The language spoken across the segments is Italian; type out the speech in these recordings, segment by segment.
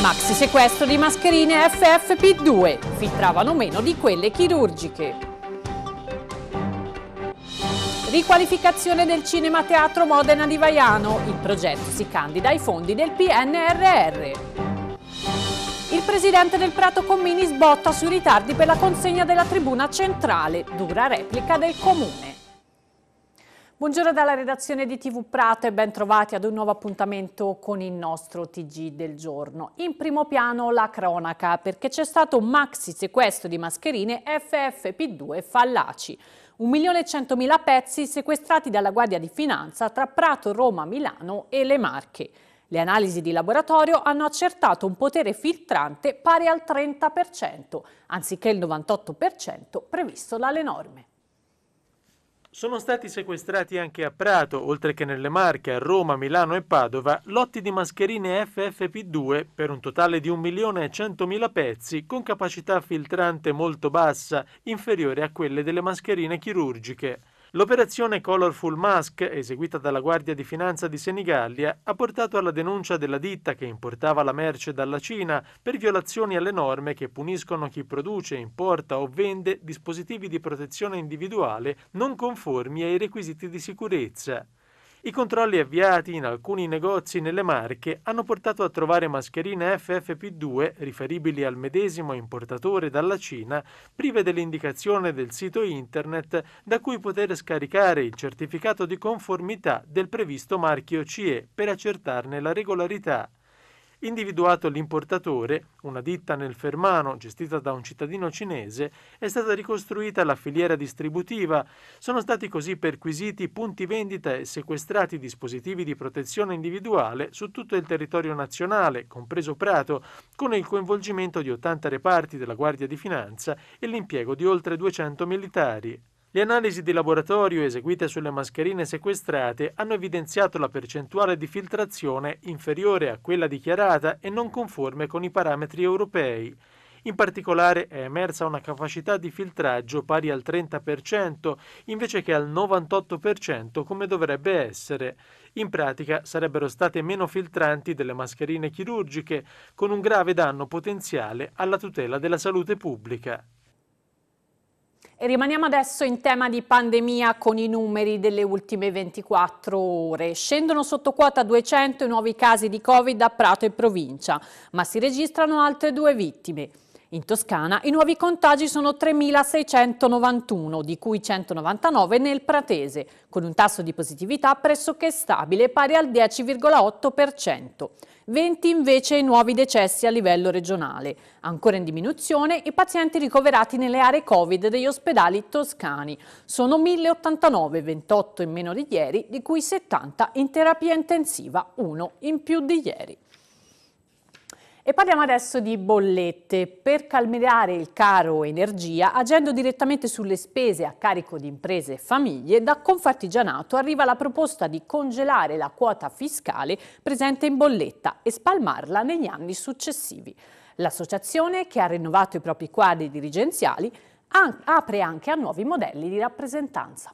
Maxi sequestro di mascherine FFP2, filtravano meno di quelle chirurgiche. Riqualificazione del Cinema Teatro Modena di Vaiano, il progetto si candida ai fondi del PNRR. Il presidente del Prato Commini sbotta sui ritardi per la consegna della tribuna centrale, dura replica del comune. Buongiorno dalla redazione di TV Prato e ben trovati ad un nuovo appuntamento con il nostro TG del giorno. In primo piano la cronaca perché c'è stato un maxi sequestro di mascherine FFP2 fallaci. 1.100.000 pezzi sequestrati dalla Guardia di Finanza tra Prato, Roma, Milano e le Marche. Le analisi di laboratorio hanno accertato un potere filtrante pari al 30%, anziché il 98% previsto dalle norme. Sono stati sequestrati anche a Prato, oltre che nelle Marche, a Roma, Milano e Padova, lotti di mascherine FFP2 per un totale di 1.100.000 pezzi con capacità filtrante molto bassa, inferiore a quelle delle mascherine chirurgiche. L'operazione Colorful Mask, eseguita dalla Guardia di Finanza di Senigallia, ha portato alla denuncia della ditta che importava la merce dalla Cina per violazioni alle norme che puniscono chi produce, importa o vende dispositivi di protezione individuale non conformi ai requisiti di sicurezza. I controlli avviati in alcuni negozi nelle Marche hanno portato a trovare mascherine FFP2 riferibili al medesimo importatore dalla Cina, prive dell'indicazione del sito internet da cui poter scaricare il certificato di conformità del previsto marchio CE per accertarne la regolarità individuato l'importatore, una ditta nel Fermano gestita da un cittadino cinese, è stata ricostruita la filiera distributiva, sono stati così perquisiti punti vendita e sequestrati dispositivi di protezione individuale su tutto il territorio nazionale, compreso Prato, con il coinvolgimento di 80 reparti della Guardia di Finanza e l'impiego di oltre 200 militari. Le analisi di laboratorio eseguite sulle mascherine sequestrate hanno evidenziato la percentuale di filtrazione inferiore a quella dichiarata e non conforme con i parametri europei. In particolare è emersa una capacità di filtraggio pari al 30% invece che al 98% come dovrebbe essere. In pratica sarebbero state meno filtranti delle mascherine chirurgiche, con un grave danno potenziale alla tutela della salute pubblica. E rimaniamo adesso in tema di pandemia con i numeri delle ultime 24 ore. Scendono sotto quota 200 i nuovi casi di Covid a Prato e provincia, ma si registrano altre due vittime. In Toscana i nuovi contagi sono 3.691, di cui 199 nel Pratese, con un tasso di positività pressoché stabile pari al 10,8%. 20 invece i nuovi decessi a livello regionale. Ancora in diminuzione i pazienti ricoverati nelle aree Covid degli ospedali toscani. Sono 1089, 28 in meno di ieri, di cui 70 in terapia intensiva, uno in più di ieri. E parliamo adesso di bollette. Per calmerare il caro energia, agendo direttamente sulle spese a carico di imprese e famiglie, da Confartigianato arriva la proposta di congelare la quota fiscale presente in bolletta e spalmarla negli anni successivi. L'associazione, che ha rinnovato i propri quadri dirigenziali, apre anche a nuovi modelli di rappresentanza.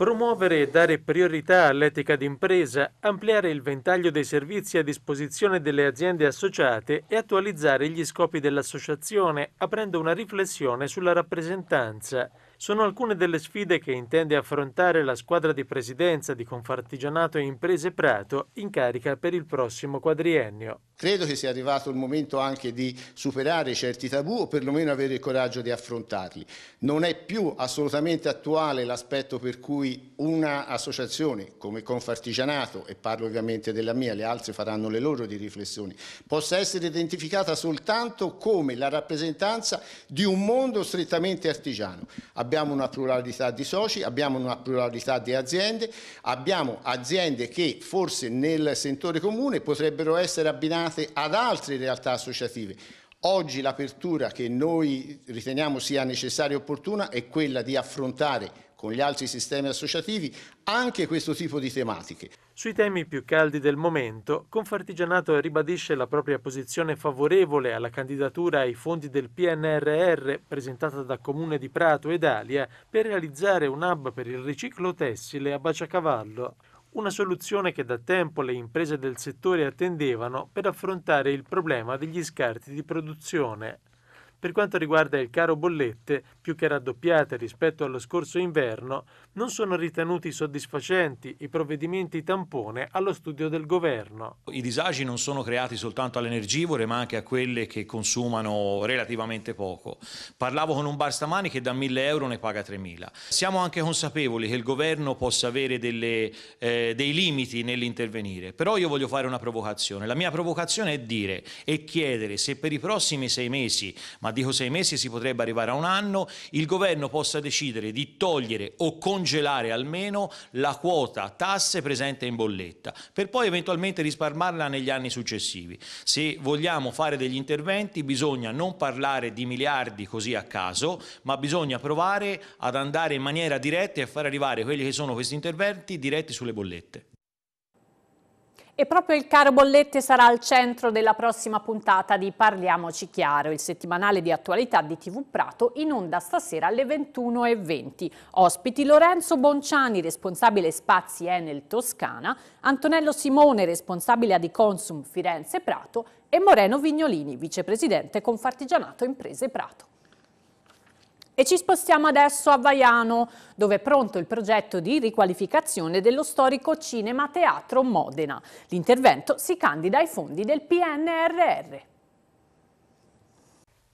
Promuovere e dare priorità all'etica d'impresa, ampliare il ventaglio dei servizi a disposizione delle aziende associate e attualizzare gli scopi dell'associazione, aprendo una riflessione sulla rappresentanza. Sono alcune delle sfide che intende affrontare la squadra di presidenza di Confartigianato e Imprese Prato in carica per il prossimo quadriennio. Credo che sia arrivato il momento anche di superare certi tabù o perlomeno avere il coraggio di affrontarli. Non è più assolutamente attuale l'aspetto per cui un'associazione come Confartigianato, e parlo ovviamente della mia, le altre faranno le loro di riflessioni, possa essere identificata soltanto come la rappresentanza di un mondo strettamente artigiano. Abbiamo una pluralità di soci, abbiamo una pluralità di aziende, abbiamo aziende che forse nel settore comune potrebbero essere abbinate destinate ad altre realtà associative. Oggi l'apertura che noi riteniamo sia necessaria e opportuna è quella di affrontare con gli altri sistemi associativi anche questo tipo di tematiche. Sui temi più caldi del momento, Confartigianato ribadisce la propria posizione favorevole alla candidatura ai fondi del PNRR presentata da Comune di Prato ed Alia per realizzare un hub per il riciclo tessile a Baciacavallo una soluzione che da tempo le imprese del settore attendevano per affrontare il problema degli scarti di produzione. Per quanto riguarda il caro bollette, più che raddoppiate rispetto allo scorso inverno, non sono ritenuti soddisfacenti i provvedimenti tampone allo studio del governo. I disagi non sono creati soltanto alle energivore, ma anche a quelle che consumano relativamente poco. Parlavo con un bar stamani che da 1000 euro ne paga 3000. Siamo anche consapevoli che il governo possa avere delle, eh, dei limiti nell'intervenire, però io voglio fare una provocazione. La mia provocazione è dire e chiedere se per i prossimi sei mesi, ma dico sei mesi, si potrebbe arrivare a un anno, il governo possa decidere di togliere o congelare almeno la quota tasse presente in bolletta, per poi eventualmente risparmarla negli anni successivi. Se vogliamo fare degli interventi bisogna non parlare di miliardi così a caso, ma bisogna provare ad andare in maniera diretta e a far arrivare quelli che sono questi interventi diretti sulle bollette. E proprio il caro bollette sarà al centro della prossima puntata di Parliamoci Chiaro, il settimanale di attualità di TV Prato in onda stasera alle 21.20. Ospiti Lorenzo Bonciani, responsabile spazi Enel Toscana, Antonello Simone, responsabile di Consum Firenze Prato e Moreno Vignolini, vicepresidente Confartigianato Imprese Prato. E ci spostiamo adesso a Vaiano, dove è pronto il progetto di riqualificazione dello storico Cinema Teatro Modena. L'intervento si candida ai fondi del PNRR.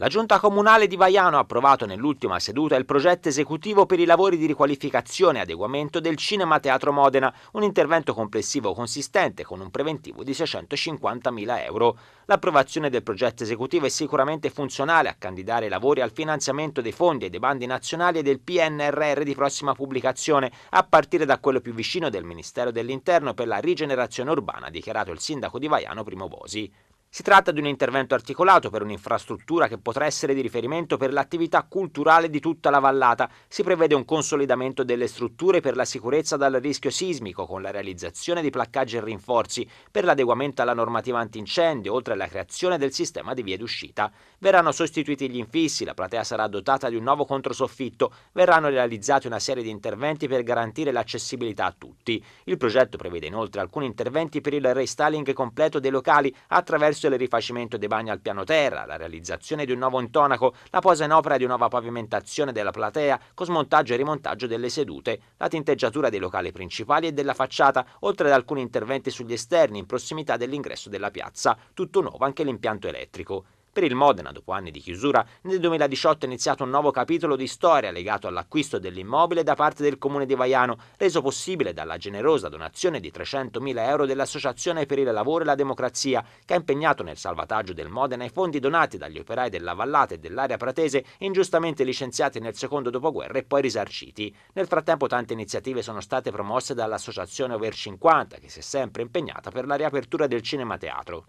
La Giunta Comunale di Vaiano ha approvato nell'ultima seduta il progetto esecutivo per i lavori di riqualificazione e adeguamento del Cinema Teatro Modena, un intervento complessivo consistente con un preventivo di 650.000 euro. L'approvazione del progetto esecutivo è sicuramente funzionale a candidare i lavori al finanziamento dei fondi e dei bandi nazionali e del PNRR di prossima pubblicazione, a partire da quello più vicino del Ministero dell'Interno per la rigenerazione urbana, ha dichiarato il sindaco di Vaiano Primo Bosi. Si tratta di un intervento articolato per un'infrastruttura che potrà essere di riferimento per l'attività culturale di tutta la vallata. Si prevede un consolidamento delle strutture per la sicurezza dal rischio sismico con la realizzazione di placcaggi e rinforzi per l'adeguamento alla normativa antincendio, oltre alla creazione del sistema di vie d'uscita. Verranno sostituiti gli infissi, la platea sarà dotata di un nuovo controsoffitto, verranno realizzati una serie di interventi per garantire l'accessibilità a tutti tutti. Il progetto prevede inoltre alcuni interventi per il restyling completo dei locali attraverso il rifacimento dei bagni al piano terra, la realizzazione di un nuovo intonaco, la posa in opera di una nuova pavimentazione della platea, con smontaggio e rimontaggio delle sedute, la tinteggiatura dei locali principali e della facciata, oltre ad alcuni interventi sugli esterni in prossimità dell'ingresso della piazza. Tutto nuovo anche l'impianto elettrico. Per il Modena, dopo anni di chiusura, nel 2018 è iniziato un nuovo capitolo di storia legato all'acquisto dell'immobile da parte del comune di Vaiano, reso possibile dalla generosa donazione di 300.000 euro dell'Associazione per il Lavoro e la Democrazia, che ha impegnato nel salvataggio del Modena i fondi donati dagli operai della Vallata e dell'area pratese, ingiustamente licenziati nel secondo dopoguerra e poi risarciti. Nel frattempo tante iniziative sono state promosse dall'Associazione Over 50, che si è sempre impegnata per la riapertura del cinema teatro.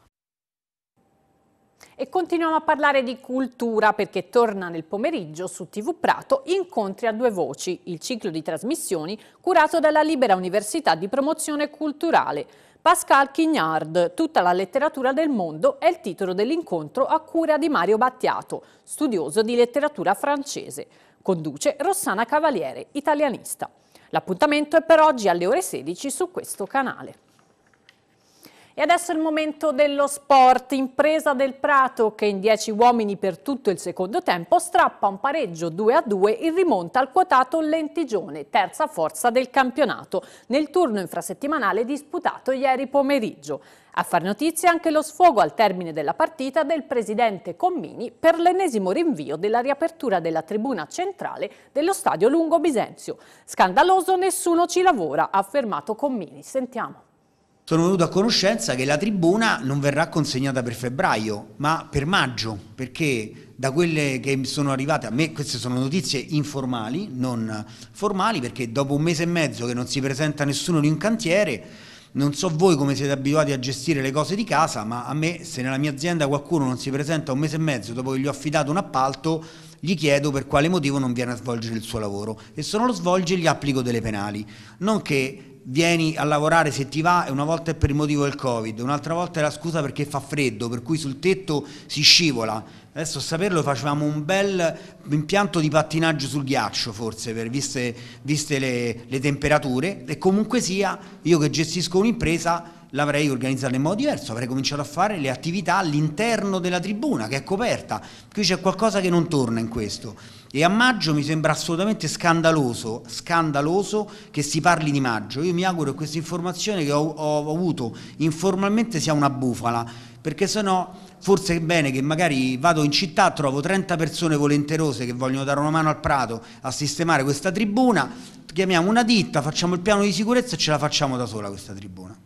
E continuiamo a parlare di cultura perché torna nel pomeriggio su TV Prato Incontri a due voci, il ciclo di trasmissioni curato dalla Libera Università di Promozione Culturale. Pascal Quignard, tutta la letteratura del mondo è il titolo dell'incontro a cura di Mario Battiato, studioso di letteratura francese. Conduce Rossana Cavaliere, italianista. L'appuntamento è per oggi alle ore 16 su questo canale. E adesso è il momento dello sport. Impresa del Prato che in 10 uomini per tutto il secondo tempo strappa un pareggio 2-2 a in rimonta al quotato Lentigione, terza forza del campionato, nel turno infrasettimanale disputato ieri pomeriggio. A far notizia anche lo sfogo al termine della partita del presidente Commini per l'ennesimo rinvio della riapertura della tribuna centrale dello stadio Lungo Bisenzio. Scandaloso nessuno ci lavora, ha affermato Commini. Sentiamo sono venuto a conoscenza che la tribuna non verrà consegnata per febbraio, ma per maggio, perché da quelle che sono arrivate a me, queste sono notizie informali, non formali, perché dopo un mese e mezzo che non si presenta nessuno in un cantiere, non so voi come siete abituati a gestire le cose di casa, ma a me se nella mia azienda qualcuno non si presenta un mese e mezzo dopo che gli ho affidato un appalto, gli chiedo per quale motivo non viene a svolgere il suo lavoro e se non lo svolge gli applico delle penali. Non che vieni a lavorare se ti va e una volta è per il motivo del covid, un'altra volta è la scusa perché fa freddo, per cui sul tetto si scivola. Adesso a saperlo facevamo un bel impianto di pattinaggio sul ghiaccio forse, per, viste, viste le, le temperature e comunque sia io che gestisco un'impresa l'avrei organizzata in modo diverso, avrei cominciato a fare le attività all'interno della tribuna che è coperta, qui c'è qualcosa che non torna in questo e a maggio mi sembra assolutamente scandaloso, scandaloso che si parli di maggio, io mi auguro che questa informazione che ho, ho avuto informalmente sia una bufala, perché sennò forse è bene che magari vado in città, trovo 30 persone volenterose che vogliono dare una mano al Prato a sistemare questa tribuna, chiamiamo una ditta, facciamo il piano di sicurezza e ce la facciamo da sola questa tribuna.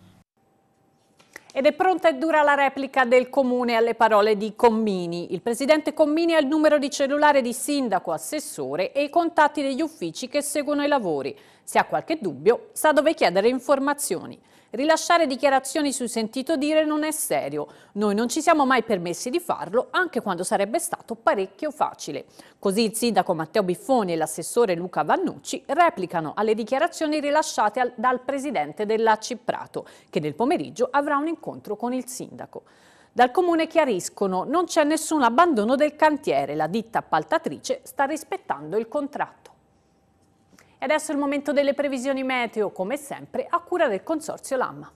Ed è pronta e dura la replica del Comune alle parole di Commini. Il presidente Commini ha il numero di cellulare di sindaco, assessore e i contatti degli uffici che seguono i lavori. Se ha qualche dubbio sa dove chiedere informazioni. Rilasciare dichiarazioni sul sentito dire non è serio. Noi non ci siamo mai permessi di farlo, anche quando sarebbe stato parecchio facile. Così il sindaco Matteo Biffoni e l'assessore Luca Vannucci replicano alle dichiarazioni rilasciate al, dal presidente della Ciprato, che nel pomeriggio avrà un incontro con il sindaco. Dal comune chiariscono non c'è nessun abbandono del cantiere, la ditta appaltatrice sta rispettando il contratto. E adesso è il momento delle previsioni meteo, come sempre a cura del Consorzio Lamma.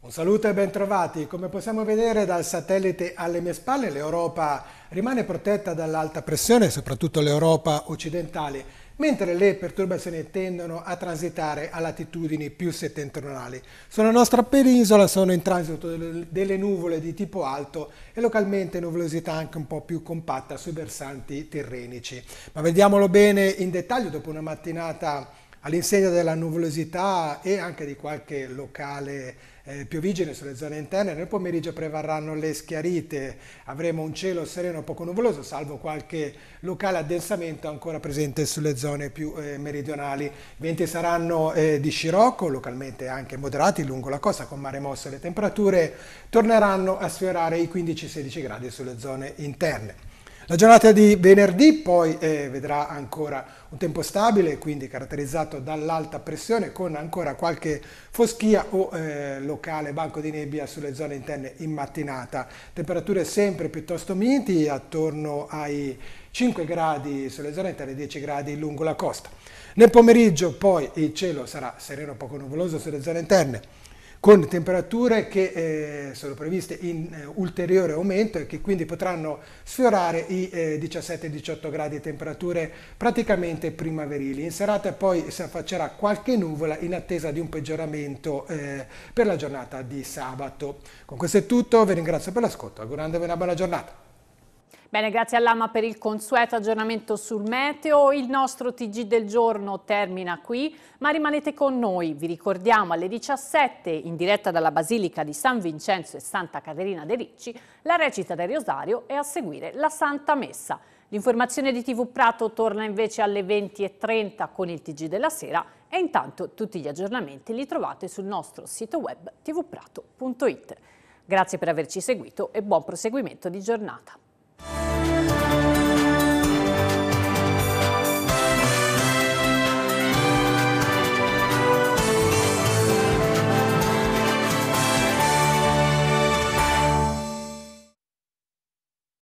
Un saluto e bentrovati. Come possiamo vedere dal satellite alle mie spalle, l'Europa rimane protetta dall'alta pressione, soprattutto l'Europa occidentale mentre le perturbazioni tendono a transitare a latitudini più settentrionali. Sulla nostra penisola sono in transito delle nuvole di tipo alto e localmente nuvolosità anche un po' più compatta sui versanti terrenici. Ma vediamolo bene in dettaglio dopo una mattinata all'insegna della nuvolosità e anche di qualche locale eh, piovigine sulle zone interne, nel pomeriggio prevarranno le schiarite, avremo un cielo sereno poco nuvoloso, salvo qualche locale addensamento ancora presente sulle zone più eh, meridionali. Venti saranno eh, di scirocco, localmente anche moderati lungo la costa con mare mosso, le temperature torneranno a sfiorare i 15-16 gradi sulle zone interne. La giornata di venerdì poi eh, vedrà ancora un tempo stabile, quindi caratterizzato dall'alta pressione con ancora qualche foschia o eh, locale banco di nebbia sulle zone interne in mattinata. Temperature sempre piuttosto miti, attorno ai 5 gradi sulle zone interne 10 gradi lungo la costa. Nel pomeriggio poi il cielo sarà sereno poco nuvoloso sulle zone interne con temperature che eh, sono previste in eh, ulteriore aumento e che quindi potranno sfiorare i eh, 17-18 gradi, temperature praticamente primaverili. In serata poi si affaccerà qualche nuvola in attesa di un peggioramento eh, per la giornata di sabato. Con questo è tutto, vi ringrazio per l'ascolto, augurandovi una buona giornata. Bene, grazie all'AMA per il consueto aggiornamento sul meteo. Il nostro TG del giorno termina qui, ma rimanete con noi. Vi ricordiamo alle 17 in diretta dalla Basilica di San Vincenzo e Santa Caterina de Ricci la recita del Rosario e a seguire la Santa Messa. L'informazione di TV Prato torna invece alle 20.30 con il TG della sera e intanto tutti gli aggiornamenti li trovate sul nostro sito web tvprato.it. Grazie per averci seguito e buon proseguimento di giornata.